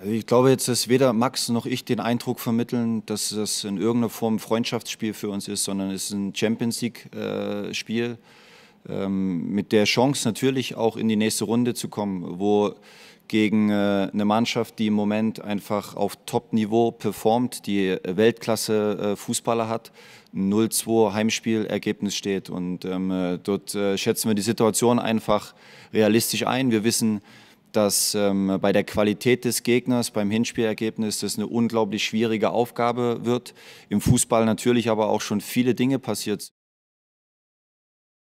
Also ich glaube jetzt, dass weder Max noch ich den Eindruck vermitteln, dass das in irgendeiner Form Freundschaftsspiel für uns ist, sondern es ist ein Champions League-Spiel ähm, mit der Chance natürlich auch in die nächste Runde zu kommen, wo gegen äh, eine Mannschaft, die im Moment einfach auf Top-Niveau performt, die Weltklasse-Fußballer äh, hat, 0-2 Heimspielergebnis steht. Und ähm, äh, dort schätzen wir die Situation einfach realistisch ein. Wir wissen, dass ähm, bei der Qualität des Gegners, beim Hinspielergebnis, das eine unglaublich schwierige Aufgabe wird. Im Fußball natürlich aber auch schon viele Dinge passiert.